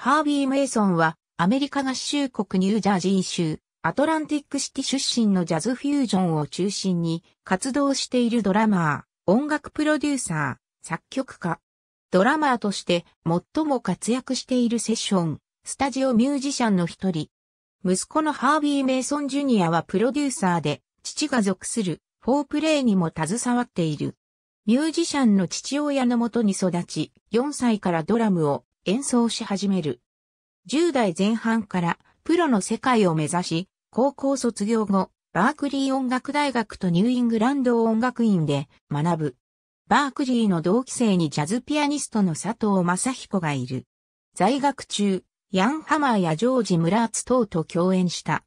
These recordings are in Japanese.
ハービー・メイソンは、アメリカ合衆国ニュージャージー州、アトランティックシティ出身のジャズフュージョンを中心に活動しているドラマー、音楽プロデューサー、作曲家。ドラマーとして最も活躍しているセッション、スタジオミュージシャンの一人。息子のハービー・メイソン・ジュニアはプロデューサーで、父が属するフォープレイにも携わっている。ミュージシャンの父親のもとに育ち、4歳からドラムを、演奏し始める。10代前半からプロの世界を目指し、高校卒業後、バークリー音楽大学とニューイングランド音楽院で学ぶ。バークリーの同期生にジャズピアニストの佐藤正彦がいる。在学中、ヤンハマーやジョージ・ムラーツ等と共演した。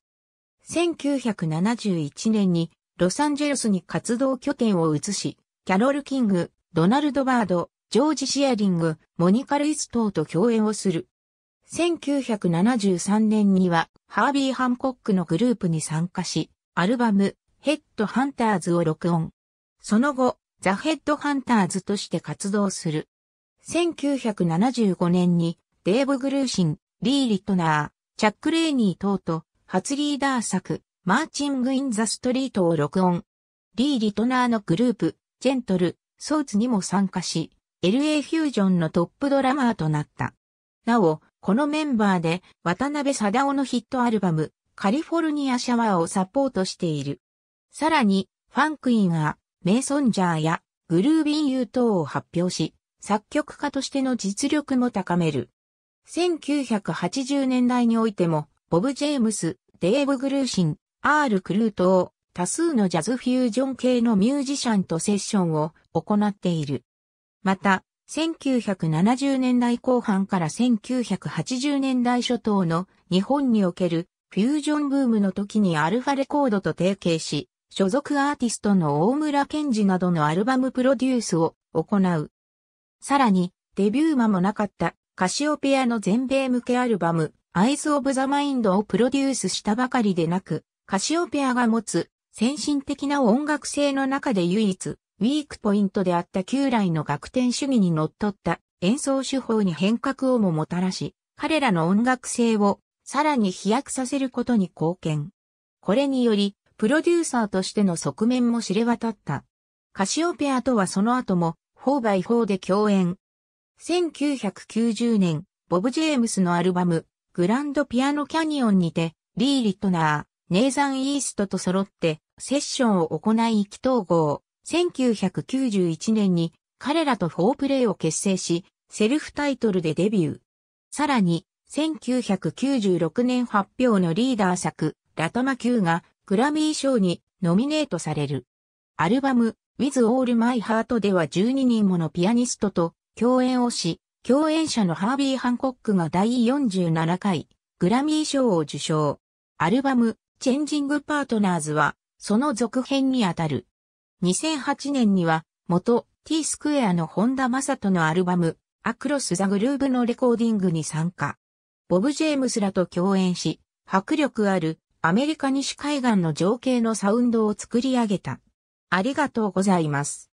1971年にロサンゼルスに活動拠点を移し、キャロル・キング、ドナルド・バード、ジョージ・シアリング、モニカ・ルイス等と共演をする。1973年には、ハービー・ハンコックのグループに参加し、アルバム、ヘッド・ハンターズを録音。その後、ザ・ヘッド・ハンターズとして活動する。1975年に、デーブ・グルーシン、リー・リトナー、チャック・レーニー等と、初リーダー作、マーチング・イン・ザ・ストリートを録音。リー・リトナーのグループ、ジェントル、ソーツにも参加し、LA フュージョンのトップドラマーとなった。なお、このメンバーで渡辺貞夫のヒットアルバム、カリフォルニアシャワーをサポートしている。さらに、ファンクインはメイソンジャーやグルービンユー等を発表し、作曲家としての実力も高める。1980年代においても、ボブ・ジェームス、デーブ・グルーシン、アール・クルートを多数のジャズフュージョン系のミュージシャンとセッションを行っている。また、1970年代後半から1980年代初頭の日本におけるフュージョンブームの時にアルファレコードと提携し、所属アーティストの大村健二などのアルバムプロデュースを行う。さらに、デビュー間もなかったカシオペアの全米向けアルバム、アイズ・オブ・ザ・マインドをプロデュースしたばかりでなく、カシオペアが持つ先進的な音楽性の中で唯一、ウィークポイントであった旧来の楽天主義にのっとった演奏手法に変革をももたらし、彼らの音楽性をさらに飛躍させることに貢献。これにより、プロデューサーとしての側面も知れ渡った。カシオペアとはその後も、イフォーで共演。1990年、ボブ・ジェームスのアルバム、グランドピアノキャニオンにて、リー・リットナー、ネイザン・イーストと揃って、セッションを行い意気投合。1991年に彼らとフォープレイを結成し、セルフタイトルでデビュー。さらに、1996年発表のリーダー作、ラトマ Q がグラミー賞にノミネートされる。アルバム、With All My Heart では12人ものピアニストと共演をし、共演者のハービー・ハンコックが第47回グラミー賞を受賞。アルバム、チェンジング・パートナーズは、その続編にあたる。2008年には、元 T スクエアの本田正人のアルバム、アクロス・ザ・グルーブのレコーディングに参加。ボブ・ジェームスらと共演し、迫力あるアメリカ西海岸の情景のサウンドを作り上げた。ありがとうございます。